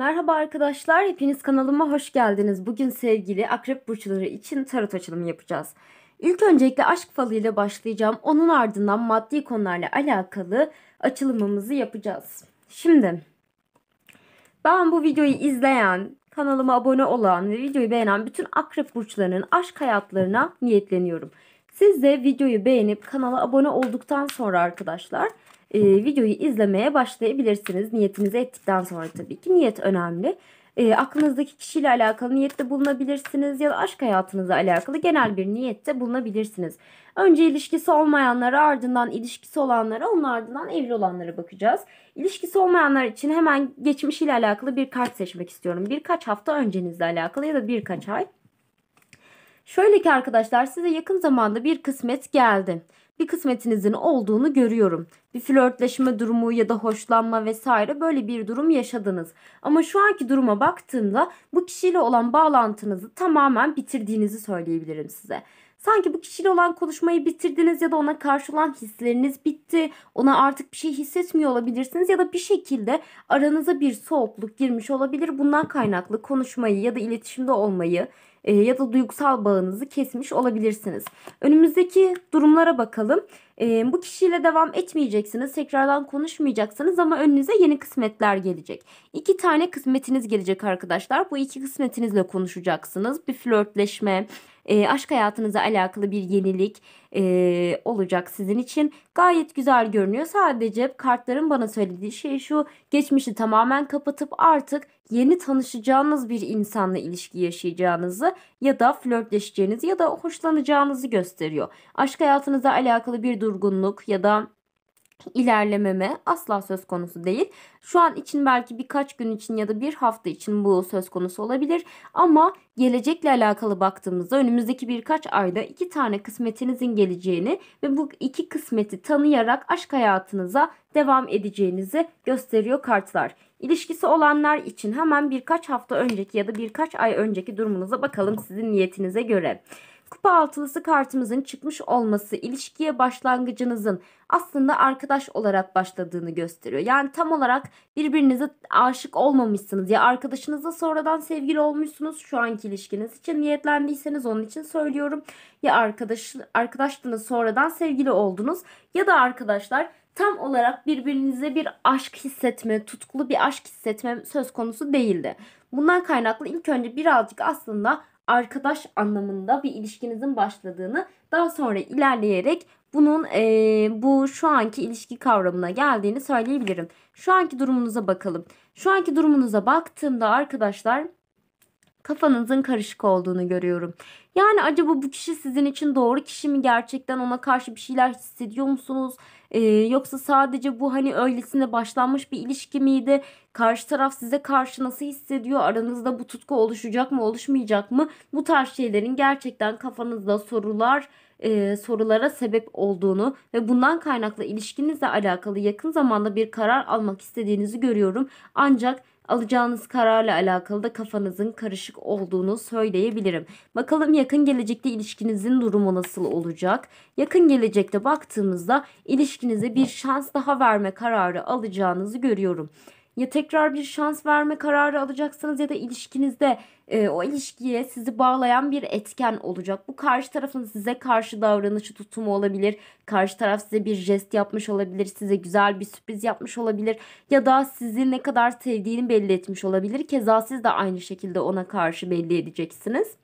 Merhaba arkadaşlar, hepiniz kanalıma hoş geldiniz. Bugün sevgili akrep burçları için tarot açılımı yapacağız. İlk öncelikle aşk falıyla başlayacağım. Onun ardından maddi konularla alakalı açılımımızı yapacağız. Şimdi ben bu videoyu izleyen, kanalıma abone olan ve videoyu beğenen bütün akrep burçlarının aşk hayatlarına niyetleniyorum. Siz de videoyu beğenip kanala abone olduktan sonra arkadaşlar e, videoyu izlemeye başlayabilirsiniz. Niyetinizi ettikten sonra tabii ki niyet önemli. E, aklınızdaki kişiyle alakalı niyette bulunabilirsiniz ya da aşk hayatınızla alakalı genel bir niyette bulunabilirsiniz. Önce ilişkisi olmayanlara ardından ilişkisi olanlara onun ardından evli olanlara bakacağız. İlişkisi olmayanlar için hemen geçmişiyle alakalı bir kart seçmek istiyorum. Birkaç hafta öncenizle alakalı ya da birkaç ay. Şöyle ki arkadaşlar size yakın zamanda bir kısmet geldi bir kısmetinizin olduğunu görüyorum. Bir flörtleşme durumu ya da hoşlanma vesaire böyle bir durum yaşadınız. Ama şu anki duruma baktığımda bu kişiyle olan bağlantınızı tamamen bitirdiğinizi söyleyebilirim size. Sanki bu kişiyle olan konuşmayı bitirdiniz ya da ona karşı olan hisleriniz bitti. Ona artık bir şey hissetmiyor olabilirsiniz ya da bir şekilde aranıza bir soğukluk girmiş olabilir. Bundan kaynaklı konuşmayı ya da iletişimde olmayı e, ya da duygusal bağınızı kesmiş olabilirsiniz. Önümüzdeki durumlara bakalım. E, bu kişiyle devam etmeyeceksiniz. Tekrardan konuşmayacaksınız ama önünüze yeni kısmetler gelecek. İki tane kısmetiniz gelecek arkadaşlar. Bu iki kısmetinizle konuşacaksınız. Bir flörtleşme, e, aşk hayatınıza alakalı bir yenilik e, olacak sizin için. Gayet güzel görünüyor. Sadece kartların bana söylediği şey şu geçmişi tamamen kapatıp artık yeni tanışacağınız bir insanla ilişki yaşayacağınızı ya da flörtleşeceğinizi ya da hoşlanacağınızı gösteriyor. Aşk hayatınıza alakalı bir durgunluk ya da ilerlememe asla söz konusu değil. Şu an için belki birkaç gün için ya da bir hafta için bu söz konusu olabilir ama gelecekle alakalı baktığımızda önümüzdeki birkaç ayda iki tane kısmetinizin geleceğini ve bu iki kısmeti tanıyarak aşk hayatınıza devam edeceğinizi gösteriyor kartlar. İlişkisi olanlar için hemen birkaç hafta önceki ya da birkaç ay önceki durumunuza bakalım sizin niyetinize göre. Kupa altılısı kartımızın çıkmış olması ilişkiye başlangıcınızın aslında arkadaş olarak başladığını gösteriyor. Yani tam olarak birbirinize aşık olmamışsınız ya arkadaşınızla sonradan sevgili olmuşsunuz şu anki ilişkiniz için niyetlendiyseniz onun için söylüyorum. Ya arkadaş arkadaşlığınız sonradan sevgili oldunuz ya da arkadaşlar tam olarak birbirinize bir aşk hissetme, tutkulu bir aşk hissetme söz konusu değildi. Bundan kaynaklı ilk önce birazcık aslında arkadaş anlamında bir ilişkinizin başladığını daha sonra ilerleyerek bunun e, bu şu anki ilişki kavramına geldiğini söyleyebilirim. Şu anki durumunuza bakalım. Şu anki durumunuza baktığımda arkadaşlar kafanızın karışık olduğunu görüyorum. Yani acaba bu kişi sizin için doğru kişi mi gerçekten ona karşı bir şeyler hissediyor musunuz? Ee, yoksa sadece bu hani öylesine başlanmış bir ilişki miydi? Karşı taraf size karşı nasıl hissediyor? Aranızda bu tutku oluşacak mı oluşmayacak mı? Bu tarz şeylerin gerçekten kafanızda sorular e, sorulara sebep olduğunu ve bundan kaynaklı ilişkinizle alakalı yakın zamanda bir karar almak istediğinizi görüyorum. Ancak alacağınız kararla alakalı da kafanızın karışık olduğunu söyleyebilirim. Bakalım yakın gelecekte ilişkinizin durumu nasıl olacak? Yakın gelecekte baktığımızda ilişkinize bir şans daha verme kararı alacağınızı görüyorum ya tekrar bir şans verme kararı alacaksınız ya da ilişkinizde e, o ilişkiye sizi bağlayan bir etken olacak. Bu karşı tarafın size karşı davranışı tutumu olabilir. Karşı taraf size bir jest yapmış olabilir. Size güzel bir sürpriz yapmış olabilir. Ya da sizi ne kadar sevdiğini belli etmiş olabilir. Keza siz de aynı şekilde ona karşı belli edeceksiniz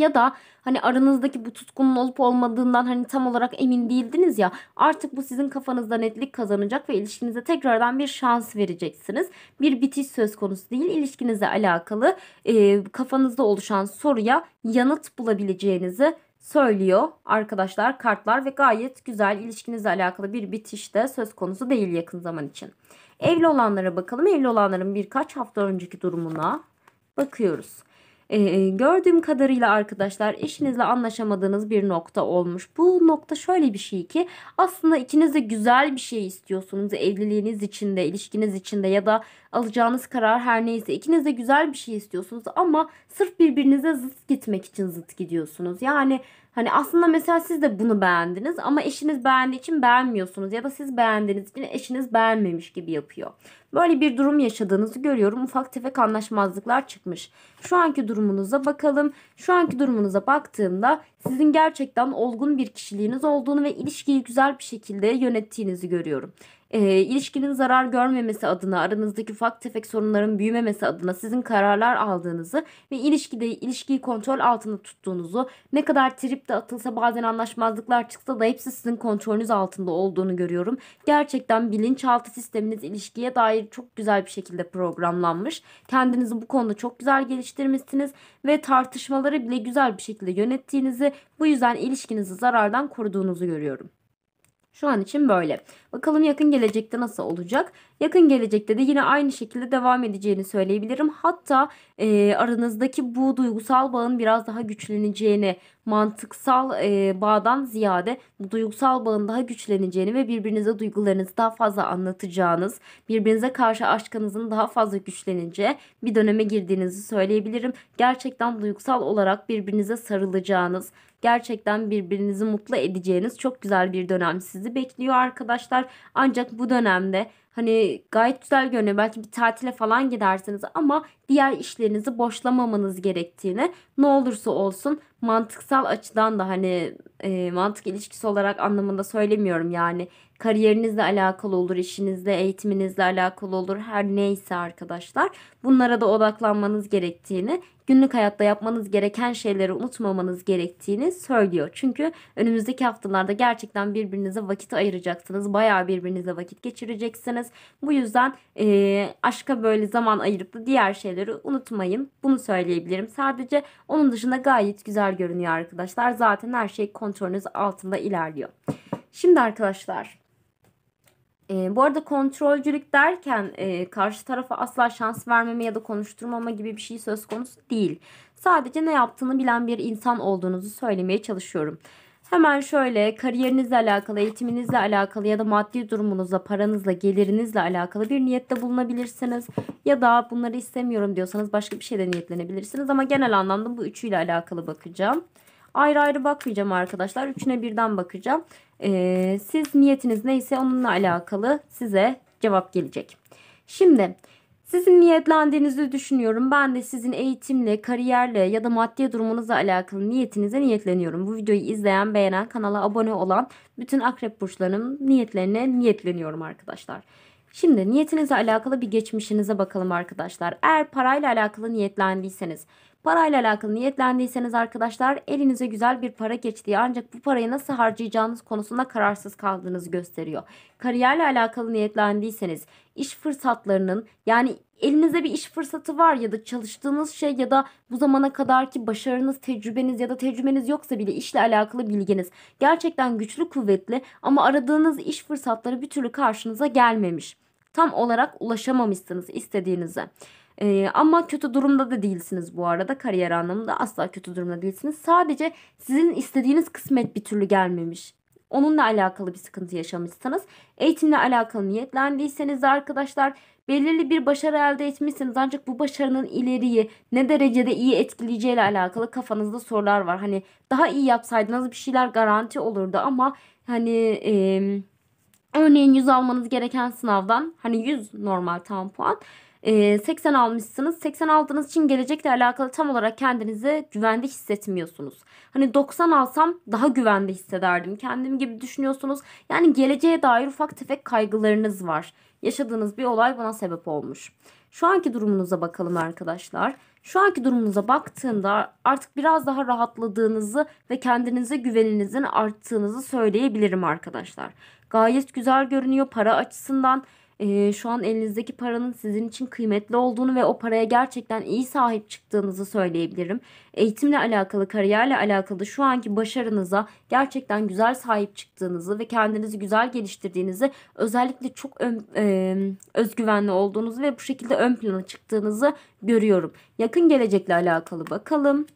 ya da hani aranızdaki bu tutkunun olup olmadığından hani tam olarak emin değildiniz ya artık bu sizin kafanızda netlik kazanacak ve ilişkinize tekrardan bir şans vereceksiniz. Bir bitiş söz konusu değil ilişkinize alakalı e, kafanızda oluşan soruya yanıt bulabileceğinizi söylüyor arkadaşlar kartlar ve gayet güzel ilişkinizle alakalı bir bitiş de söz konusu değil yakın zaman için. Evli olanlara bakalım. Evli olanların birkaç hafta önceki durumuna bakıyoruz. Ee, e, gördüğüm kadarıyla arkadaşlar eşinizle anlaşamadığınız bir nokta olmuş. Bu nokta şöyle bir şey ki aslında ikiniz de güzel bir şey istiyorsunuz. Evliliğiniz içinde, ilişkiniz içinde ya da alacağınız karar her neyse ikiniz de güzel bir şey istiyorsunuz ama sırf birbirinize zıt gitmek için zıt gidiyorsunuz. Yani Hani aslında mesela siz de bunu beğendiniz ama eşiniz beğendiği için beğenmiyorsunuz ya da siz beğendiğiniz için eşiniz beğenmemiş gibi yapıyor. Böyle bir durum yaşadığınızı görüyorum. Ufak tefek anlaşmazlıklar çıkmış. Şu anki durumunuza bakalım. Şu anki durumunuza baktığımda sizin gerçekten olgun bir kişiliğiniz olduğunu ve ilişkiyi güzel bir şekilde yönettiğinizi görüyorum e, ilişkinin zarar görmemesi adına, aranızdaki ufak tefek sorunların büyümemesi adına sizin kararlar aldığınızı ve ilişkide ilişkiyi kontrol altında tuttuğunuzu, ne kadar trip de atılsa bazen anlaşmazlıklar çıksa da hepsi sizin kontrolünüz altında olduğunu görüyorum. Gerçekten bilinçaltı sisteminiz ilişkiye dair çok güzel bir şekilde programlanmış. Kendinizi bu konuda çok güzel geliştirmişsiniz ve tartışmaları bile güzel bir şekilde yönettiğinizi, bu yüzden ilişkinizi zarardan koruduğunuzu görüyorum. Şu an için böyle. Bakalım yakın gelecekte nasıl olacak? Yakın gelecekte de yine aynı şekilde devam edeceğini söyleyebilirim. Hatta e, aranızdaki bu duygusal bağın biraz daha güçleneceğini mantıksal e, bağdan ziyade duygusal bağın daha güçleneceğini ve birbirinize duygularınızı daha fazla anlatacağınız, birbirinize karşı aşkınızın daha fazla güçleneceği bir döneme girdiğinizi söyleyebilirim. Gerçekten duygusal olarak birbirinize sarılacağınız, gerçekten birbirinizi mutlu edeceğiniz çok güzel bir dönem sizi bekliyor arkadaşlar. Ancak bu dönemde Hani gayet güzel görünüyor. Belki bir tatile falan gidersiniz ama diğer işlerinizi boşlamamanız gerektiğini ne olursa olsun mantıksal açıdan da hani e, mantık ilişkisi olarak anlamında söylemiyorum yani. Kariyerinizle alakalı olur, işinizle, eğitiminizle alakalı olur her neyse arkadaşlar. Bunlara da odaklanmanız gerektiğini günlük hayatta yapmanız gereken şeyleri unutmamanız gerektiğini söylüyor. Çünkü önümüzdeki haftalarda gerçekten birbirinize vakit ayıracaksınız. Bayağı birbirinize vakit geçireceksiniz. Bu yüzden e, aşka böyle zaman ayırıp da diğer şeyleri unutmayın. Bunu söyleyebilirim. Sadece onun dışında gayet güzel görünüyor arkadaşlar. Zaten her şey kontrolünüz altında ilerliyor. Şimdi arkadaşlar e, bu arada kontrolcülük derken e, karşı tarafa asla şans vermeme ya da konuşturmama gibi bir şey söz konusu değil. Sadece ne yaptığını bilen bir insan olduğunuzu söylemeye çalışıyorum. Hemen şöyle kariyerinizle alakalı, eğitiminizle alakalı ya da maddi durumunuzla, paranızla, gelirinizle alakalı bir niyette bulunabilirsiniz. Ya da bunları istemiyorum diyorsanız başka bir şeyden niyetlenebilirsiniz. Ama genel anlamda bu üçüyle alakalı bakacağım. Ayrı ayrı bakmayacağım arkadaşlar. Üçüne birden bakacağım. Ee, siz niyetiniz neyse onunla alakalı size cevap gelecek. Şimdi sizin niyetlendiğinizi düşünüyorum. Ben de sizin eğitimle, kariyerle ya da maddi durumunuzla alakalı niyetinize niyetleniyorum. Bu videoyu izleyen, beğenen, kanala abone olan bütün akrep burçlarının niyetlerine niyetleniyorum arkadaşlar. Şimdi niyetinizle alakalı bir geçmişinize bakalım arkadaşlar. Eğer parayla alakalı niyetlendiyseniz Parayla alakalı niyetlendiyseniz arkadaşlar elinize güzel bir para geçtiği ancak bu parayı nasıl harcayacağınız konusunda kararsız kaldığınızı gösteriyor. Kariyerle alakalı niyetlendiyseniz iş fırsatlarının yani elinizde bir iş fırsatı var ya da çalıştığınız şey ya da bu zamana kadarki başarınız, tecrübeniz ya da tecrübeniz yoksa bile işle alakalı bilginiz gerçekten güçlü kuvvetli ama aradığınız iş fırsatları bir türlü karşınıza gelmemiş. Tam olarak ulaşamamışsınız istediğinize. E, ama kötü durumda da değilsiniz bu arada. Kariyer anlamında asla kötü durumda değilsiniz. Sadece sizin istediğiniz kısmet bir türlü gelmemiş onunla alakalı bir sıkıntı yaşamışsanız, eğitimle alakalı niyetlendiyseniz arkadaşlar belirli bir başarı elde etmişsiniz ancak bu başarının ileriyi ne derecede iyi etkileyeceği ile alakalı kafanızda sorular var. Hani daha iyi yapsaydınız bir şeyler garanti olurdu ama hani e, Örneğin 100 almanız gereken sınavdan hani 100 normal tam puan. 80 e, almışsınız. 80 aldığınız için gelecekle alakalı tam olarak kendinizi güvende hissetmiyorsunuz. Hani 90 alsam daha güvende hissederdim. Kendim gibi düşünüyorsunuz. Yani geleceğe dair ufak tefek kaygılarınız var. Yaşadığınız bir olay buna sebep olmuş. Şu anki durumunuza bakalım arkadaşlar. Şu anki durumunuza baktığında artık biraz daha rahatladığınızı ve kendinize güveninizin arttığınızı söyleyebilirim arkadaşlar. Gayet güzel görünüyor para açısından. Ee, şu an elinizdeki paranın sizin için kıymetli olduğunu ve o paraya gerçekten iyi sahip çıktığınızı söyleyebilirim. Eğitimle alakalı, kariyerle alakalı şu anki başarınıza gerçekten güzel sahip çıktığınızı ve kendinizi güzel geliştirdiğinizi, özellikle çok ön, e, özgüvenli olduğunuzu ve bu şekilde ön plana çıktığınızı görüyorum. Yakın gelecekle alakalı bakalım.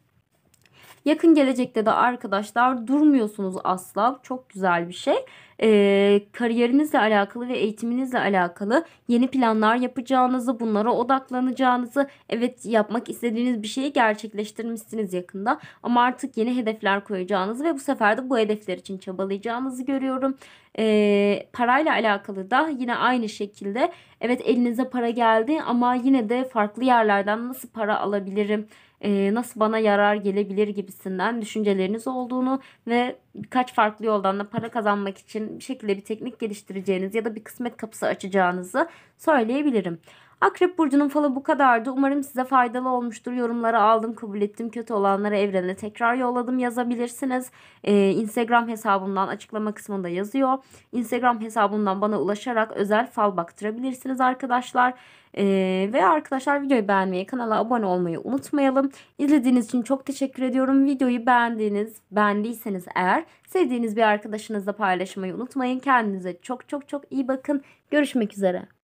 Yakın gelecekte de arkadaşlar durmuyorsunuz asla. Çok güzel bir şey. Ee, kariyerinizle alakalı ve eğitiminizle alakalı yeni planlar yapacağınızı, bunlara odaklanacağınızı, evet yapmak istediğiniz bir şeyi gerçekleştirmişsiniz yakında. Ama artık yeni hedefler koyacağınızı ve bu sefer de bu hedefler için çabalayacağınızı görüyorum. Ee, parayla alakalı da yine aynı şekilde evet elinize para geldi ama yine de farklı yerlerden nasıl para alabilirim? e, nasıl bana yarar gelebilir gibisinden düşünceleriniz olduğunu ve birkaç farklı yoldan da para kazanmak için bir şekilde bir teknik geliştireceğiniz ya da bir kısmet kapısı açacağınızı söyleyebilirim. Akrep Burcu'nun falı bu kadardı. Umarım size faydalı olmuştur. Yorumları aldım, kabul ettim. Kötü olanları evrene tekrar yolladım. Yazabilirsiniz. Ee, Instagram hesabından açıklama kısmında yazıyor. Instagram hesabından bana ulaşarak özel fal baktırabilirsiniz arkadaşlar. Ee, ve arkadaşlar videoyu beğenmeyi, kanala abone olmayı unutmayalım. İzlediğiniz için çok teşekkür ediyorum. Videoyu beğendiğiniz, beğendiyseniz eğer sevdiğiniz bir arkadaşınızla paylaşmayı unutmayın. Kendinize çok çok çok iyi bakın. Görüşmek üzere.